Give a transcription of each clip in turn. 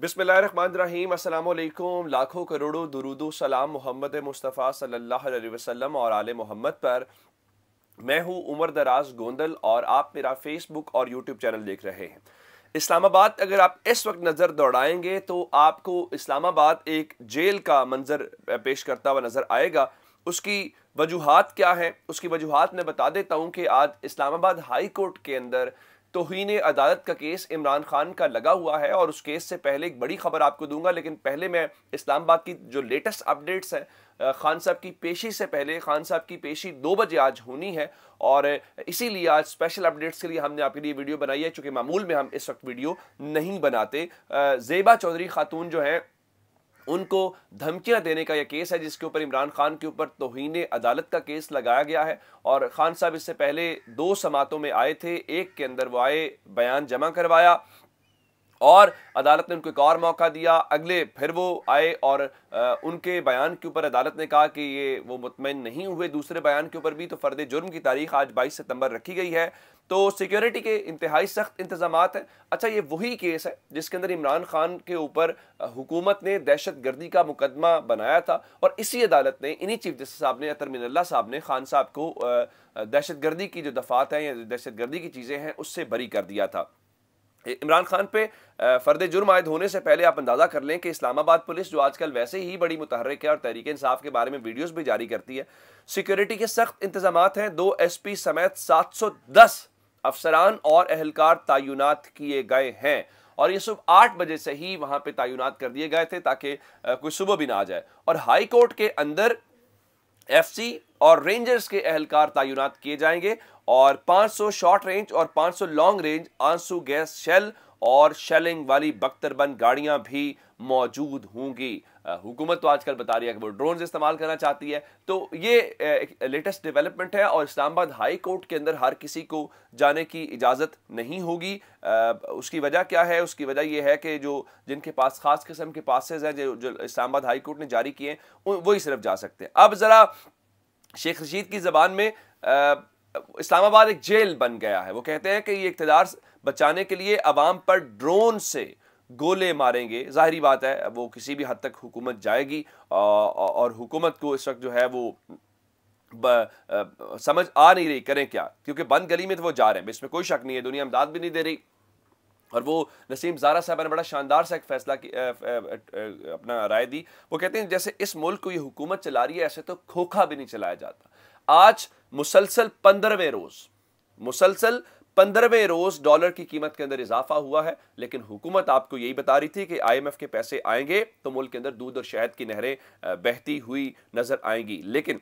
बिसमीम अल्लाम लाखों करोड़ों दरूदो सलाम मोहम्मद मुस्तफ़ा सल्लल्लाहु अलैहि वसल्लम और आल मोहम्मद पर मैं हूँ उमर दराज गोंदल और आप मेरा फेसबुक और यूट्यूब चैनल देख रहे हैं इस्लामाबाद अगर आप इस वक्त नज़र दौड़ाएंगे तो आपको इस्लामाबाद एक जेल का मंजर पेश करता हुआ नज़र आएगा उसकी वजूहत क्या है उसकी वजूहत मैं बता देता हूँ कि आज इस्लामाबाद हाई कोर्ट के अंदर तोहन अदालत का केस इमरान खान का लगा हुआ है और उस केस से पहले एक बड़ी खबर आपको दूंगा लेकिन पहले मैं इस्लामाबाद की जो लेटेस्ट अपडेट्स हैं खान साहब की पेशी से पहले खान साहब की पेशी दो बजे आज होनी है और इसीलिए आज स्पेशल अपडेट्स के लिए हमने आपके लिए वीडियो बनाई है चूँकि मामूल में हम इस वक्त वीडियो नहीं बनाते जेबा चौधरी खातून जो हैं उनको धमकियां देने का यह केस है जिसके ऊपर इमरान खान के ऊपर तोहन अदालत का केस लगाया गया है और खान साहब इससे पहले दो समातों में आए थे एक के अंदर वो आए बयान जमा करवाया और अदालत ने उनको एक और मौका दिया अगले फिर वो आए और आ, उनके बयान के ऊपर अदालत ने कहा कि ये वो मुतमिन नहीं हुए दूसरे बयान के ऊपर भी तो फर्द जुर्म की तारीख आज बाईस सितंबर रखी गई है तो सिक्योरिटी के इंतहाई सख्त इंतजाम हैं अच्छा ये वही केस है जिसके अंदर इमरान खान के ऊपर हुकूमत ने दहशत गर्दी का मुकदमा बनाया था और इसी अदालत ने इन्हीं चीफ जस्टिस साहब ने अतर मिनल्ला साहब ने खान साहब को दहशत गर्दी की जो दफात हैं या दहशत गर्दी की चीज़ें हैं उससे बरी कर दिया था इमरान खान पे फ़र्द जुर्म आयद होने से पहले आप अंदाज़ा कर लें कि इस्लामाबाद पुलिस जो आजकल वैसे ही बड़ी मुतहरक है और तहरीक इंसाफ के बारे में वीडियोस भी जारी करती है सिक्योरिटी के सख्त इंतजाम हैं दो एस पी समेत सात सौ दस अफसरान और अहलकार तयनत किए गए हैं और ये सुबह आठ बजे से ही वहाँ पर तयनत कर दिए गए थे ताकि कोई सुबह भी ना आ जाए और हाई कोर्ट के अंदर एफ सी और रेंजर्स के अहलकार तयनत किए जाएंगे और 500 शॉर्ट रेंज और 500 लॉन्ग रेंज आंसू गैस शेल और शेलिंग वाली बख्तरबंद गाड़ियां भी मौजूद होंगी हुकूमत तो आजकल बता रही है कि वो ड्रोन इस्तेमाल करना चाहती है तो ये लेटेस्ट डेवलपमेंट है और इस्लामाबाद हाई कोर्ट के अंदर हर किसी को जाने की इजाज़त नहीं होगी उसकी वजह क्या है उसकी वजह यह है कि जो जिनके पास ख़ास किस्म के पासेज हैं जो, जो इस्लामाबाद हाई कोर्ट ने जारी किए हैं वही सिर्फ जा सकते हैं अब ज़रा शेख रशीद की ज़बान में इस्लामाबाद एक जेल बन गया है वो कहते हैं कि ये इकतदार बचाने के लिए आवाम पर ड्रोन से गोले मारेंगे ज़ाहरी बात है वो किसी भी हद तक हुकूमत जाएगी और हुकूमत को इस वक्त जो है वो ब, आ, समझ आ नहीं रही करें क्या क्योंकि बंद गली में तो वो जा रहे हैं इसमें कोई शक नहीं है दुनिया इमदाद भी नहीं दे रही और वो नसीम जारा साहब ने बड़ा शानदार सा एक फैसला की आ, आ, अपना राय दी वो कहते हैं जैसे इस मुल्क को ये हुकूमत चला रही है ऐसे तो खोखा भी नहीं चलाया जाता आज मुसलसल पंद्रहवें रोज मुसलसल पंद्रहवें रोज डॉलर की कीमत के अंदर इजाफा हुआ है लेकिन हुकूमत आपको यही बता रही थी कि आईएमएफ के पैसे आएंगे तो मुल्क के अंदर दूध और शहद की नहरें बहती हुई नजर आएंगी लेकिन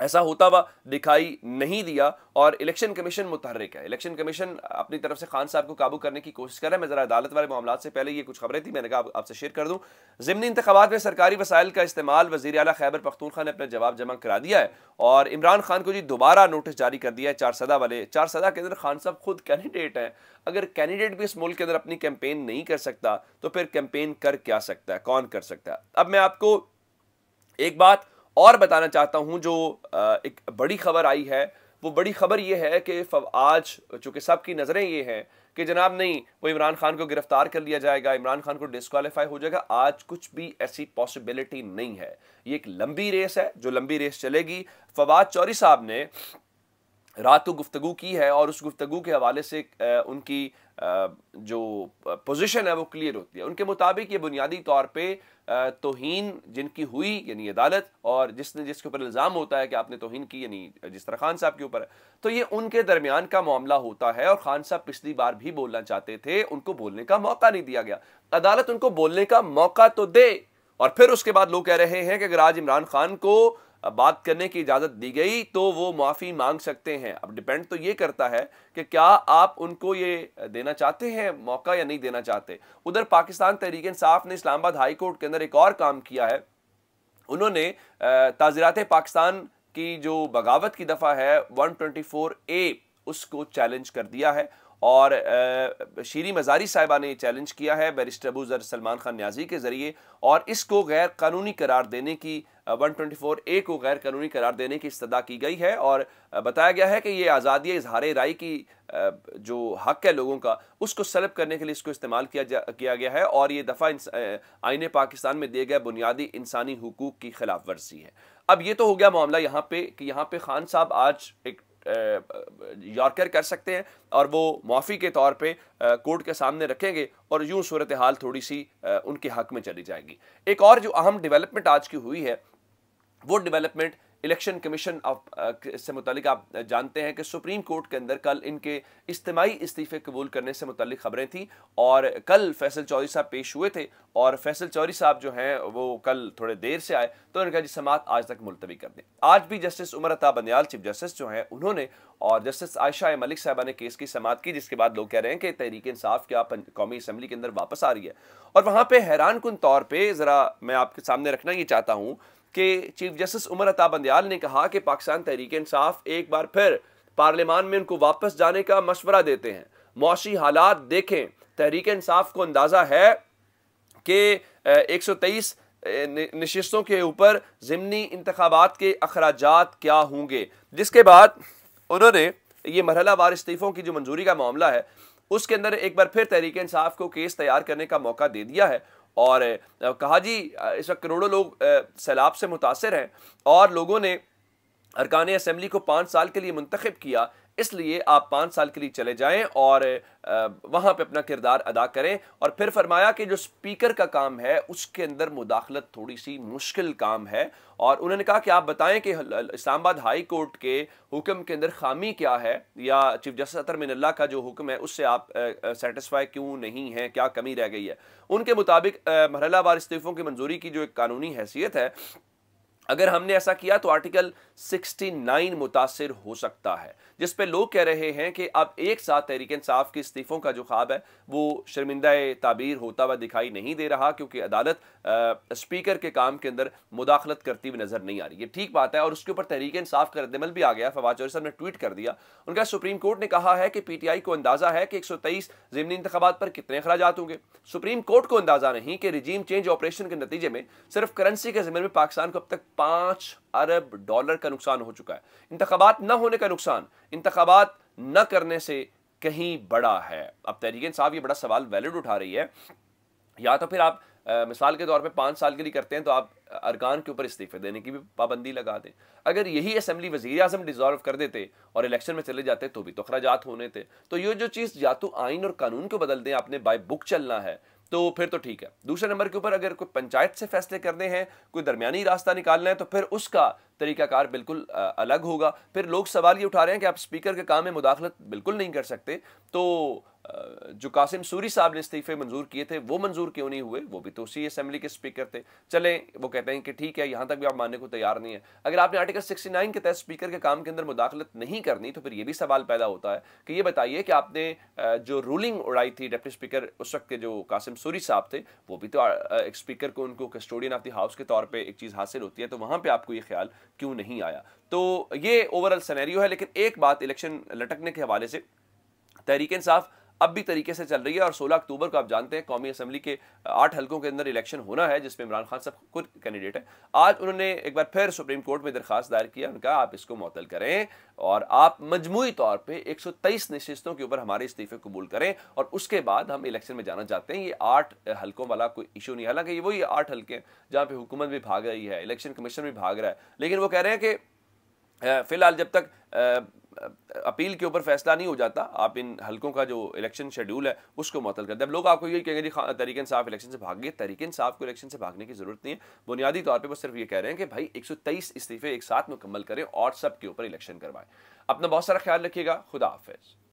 ऐसा होता हुआ दिखाई नहीं दिया और इलेक्शन कमीशन मुतहरक है इलेक्शन कमीशन अपनी तरफ से खान साहब को काबू करने की कोशिश कर रहा है मैं ज़रा अदालत वाले मामला से पहले ये कुछ खबरें थी मैंने कहा आपसे शेयर कर दूं ज़मनी इंतबात में सरकारी वसाइल का इस्तेमाल वजी अला खैबर पख्तूनखा ने अपना जवाब जमा करा दिया है और इमरान खान को जी दोबारा नोटिस जारी कर दिया है चार सदा वाले चार सदा के अंदर खान साहब खुद कैंडिडेट हैं अगर कैंडिडेट भी इस मुल्क के अंदर अपनी कैंपेन नहीं कर सकता तो फिर कैंपेन कर क्या सकता है कौन कर सकता है अब मैं आपको एक बात और बताना चाहता हूं जो एक बड़ी खबर आई है वो बड़ी खबर ये है कि आज चूंकि सबकी नज़रें ये हैं कि जनाब नहीं वो इमरान खान को गिरफ्तार कर लिया जाएगा इमरान खान को डिसक्वालीफाई हो जाएगा आज कुछ भी ऐसी पॉसिबिलिटी नहीं है ये एक लंबी रेस है जो लंबी रेस चलेगी फवाद चौरी साहब ने रात को गुफ्तगु की है और उस गुफ्तगु के हवाले से उनकी जो पोजीशन है वो क्लियर होती है उनके मुताबिक ये बुनियादी तौर पे तोहन जिनकी हुई यानी अदालत और जिसने जिसके ऊपर इल्ज़ाम होता है कि आपने तोहन की यानी जिस तरह खान साहब के ऊपर तो ये उनके दरमियान का मामला होता है और खान साहब पिछली बार भी बोलना चाहते थे उनको बोलने का मौका नहीं दिया गया अदालत उनको बोलने का मौका तो दे और फिर उसके बाद लोग कह रहे हैं कि अगर आज इमरान खान को बात करने की इजाज़त दी गई तो वो माफ़ी मांग सकते हैं अब डिपेंड तो ये करता है कि क्या आप उनको ये देना चाहते हैं मौका या नहीं देना चाहते उधर पाकिस्तान तहरीक इंसाफ ने इस्लामाबाद हाई कोर्ट के अंदर एक और काम किया है उन्होंने ताज़रात पाकिस्तान की जो बगावत की दफ़ा है 124 ए उसको चैलेंज कर दिया है और शीरी मज़ारी साहिबा ने चैलेंज किया है बैरिस्टर अबूज़र सलमान खान न्याजी के ज़रिए और इसको गैर कानूनी करार देने की 124 ए को गैर कानूनी करार देने की इस्तदा की गई है और बताया गया है कि ये आज़ादी इजहार राय की जो हक है लोगों का उसको सलब करने के लिए इसको इस्तेमाल किया जा किया गया है और ये दफ़ा आइन पाकिस्तान में दिए गए बुनियादी इंसानी हकूक़ की खिलाफ वर्जी है अब ये तो हो गया मामला यहाँ पे कि यहाँ पे खान साहब आज एक यॉर्कर कर सकते हैं और वो माफ़ी के तौर पे कोर्ट के सामने रखेंगे और यूँ सूरत हाल थोड़ी सी उनके हक में चली जाएगी एक और जो अहम डेवलपमेंट आज की हुई है वो डेवलपमेंट इलेक्शन कमीशन से मुतलिक आप जानते हैं कि सुप्रीम कोर्ट के अंदर कल इनके इज्तमाही इस्तीफे कबूल करने से मुतल खबरें थी और कल फैसल चौधरी साहब पेश हुए थे और फैसल चौधरी साहब जो हैं वो कल थोड़े देर से आए तो उनका समात आज तक मुलतवी कर दें आज भी जस्टिस उमर अता बनियाल चीफ जस्टिस जो हैं उन्होंने और जस्टिस आयशा मलिक साहबा ने केस की समात की जिसके बाद लोग कह रहे हैं कि तहरीक इंसाफ क्या कौमी असम्बली के अंदर वापस आ रही है और वहाँ पर हैरान कन तौर पर ज़रा मैं आपके सामने रखना ये चाहता हूँ कि चीफ जस्टिस उमर अता बंदयाल ने कहा कि पाकिस्तान तहरीक इंसाफ एक बार फिर पार्लियामान में उनको वापस जाने का मशवरा देते हैं मुशी हालात देखें तहरीक इंसाफ को अंदाज़ा है कि एक सौ तेईस नशस्तों के ऊपर ज़मनी इंतबात के अखराज क्या होंगे जिसके बाद उन्होंने ये मरहला वार इस्तीफ़ों की जो मंजूरी का मामला है उसके अंदर एक बार फिर तहरीक इंसाफ को केस तैयार करने का मौका दे दिया है और कहा जी इस वक्त करोड़ों लोग सैलाब से मुतासर हैं और लोगों ने अरकान असम्बली को पाँच साल के लिए मंतखब किया इसलिए आप पाँच साल के लिए चले जाएं और वहाँ पे अपना किरदार अदा करें और फिर फरमाया कि जो स्पीकर का काम है उसके अंदर मुदाखलत थोड़ी सी मुश्किल काम है और उन्होंने कहा कि आप बताएं कि इस्लामाबाद हाई कोर्ट के हुक्म के अंदर खामी क्या है या चीफ जस्टिस अतर मिनल्ला का जो हुक्म है उससे आप सेटिस्फाई क्यों नहीं हैं क्या कमी रह गई है उनके मुताबिक मरहला बार इस्तीफ़ों की मंजूरी की जो एक कानूनी हैसियत है अगर हमने ऐसा किया तो आर्टिकल 69 मुतासर हो सकता है जिस पे लोग कह रहे हैं कि अब एक साथ तहरीक इंसाफ के इस्तीफ़ों का जो ख्वाब है वो शर्मिंदा ताबीर होता हुआ दिखाई नहीं दे रहा क्योंकि अदालत आ, स्पीकर के काम के अंदर मुदाखलत करती हुई नज़र नहीं आ रही ये ठीक बात है और उसके ऊपर तहरीक इंसाफ का रद्दमल भी आ गया फवाद चौरी साहब ने ट्वीट कर दिया उनका सुप्रीम कोर्ट ने कहा है कि पी टी आई को अंदाज़ा है कि एक सौ तेईस ज़मनी इंतबात पर कितने अखराज होंगे सुप्रीम कोर्ट को अंदाज़ा नहीं कि रिजीम चेंज ऑपरेशन के नतीजे में सिर्फ करेंसी के ज़िम्मे में पाकिस्तान को अब तक पांच अरब डॉलर का नुकसान हो चुका है इंतबात न होने का नुकसान इंतबात न करने से कहीं बड़ा है अब तहरीक साहब ये बड़ा सवाल वैलिड उठा रही है या तो फिर आप आ, मिसाल के तौर पे पाँच साल के लिए करते हैं तो आप अरकान के ऊपर इस्तीफे देने की भी पाबंदी लगा दें अगर यही असम्बली वजीर अजम डिजॉल्व कर देते और इलेक्शन में चले जाते तो भी तो अखराज होने थे तो ये जो चीज़ या तो आइन और कानून को बदल दें आपने बाय बुक चलना है तो फिर तो ठीक है दूसरे नंबर के ऊपर अगर कोई पंचायत से फैसले करने हैं कोई दरमियानी रास्ता निकालना है तो फिर उसका तरीकाकार बिल्कुल अलग होगा फिर लोग सवाल ये उठा रहे हैं कि आप स्पीकर के काम में मुदाखलत बिल्कुल नहीं कर सकते तो जो कासिम सूरी साहब ने इस्तीफे मंजूर किए थे वो मंजूर क्यों नहीं हुए वो भी तो उसी असेंबली के स्पीकर थे चले वो कहते हैं कि ठीक है यहाँ तक भी आप मानने को तैयार नहीं है अगर आपने आर्टिकल 69 के तहत स्पीकर के काम के अंदर मुदाखलत नहीं करनी तो फिर ये भी सवाल पैदा होता है कि ये बताइए कि आपने जो रूलिंग उड़ाई थी डेप्टी स्पीकर उस वक्त के जो कासिम सूरी साहब थे वो भी तो एक स्पीकर को उनको कस्टोडियन ऑफ द हाउस के तौर पर एक चीज़ हासिल होती है तो वहाँ पर आपको यह ख्याल क्यों नहीं आया तो ये ओवरऑल सनेरियो है लेकिन एक बात इलेक्शन लटकने के हवाले से तहरीक इंसाफ अब भी तरीके से चल रही है और 16 अक्टूबर को आप जानते हैं कौमी असम्बली के आठ हल्कों के अंदर इलेक्शन होना है जिसमें इमरान खान सब खुद कैंडिडेट है आज उन्होंने एक बार फिर सुप्रीम कोर्ट में दरखास्त दायर किया उनका आप इसको मुतल करें और आप मजमू तौर पर एक सौ तेईस नशस्तों के ऊपर हमारे इस्तीफे कबूल करें और उसके बाद हम इलेक्शन में जाना चाहते हैं ये आठ हल्कों वाला कोई इशू नहीं हालांकि वही आठ हल्के जहाँ पे हुकूमत भी भाग रही है इलेक्शन कमीशन भी भाग रहा है लेकिन वो कह रहे हैं कि फिलहाल जब तक अपील के ऊपर फैसला नहीं हो जाता आप इन हलकों का जो इलेक्शन शेड्यूल है उसको मुतल कर दें अब लोग आपको ये कहेंगे जी हाँ, तरीके इंसाफ इलेक्शन से गए तरीके इंसाफ को इलेक्शन से भागने की जरूरत नहीं है बुनियादी तौर पर वो सिर्फ ये कह रहे हैं कि भाई एक सौ तेईस इस्तीफे एक साथ मुकम्मल करें और सबके ऊपर इलेक्शन करवाएं अपना बहुत सारा ख्याल रखिएगा खुदा हाफिज़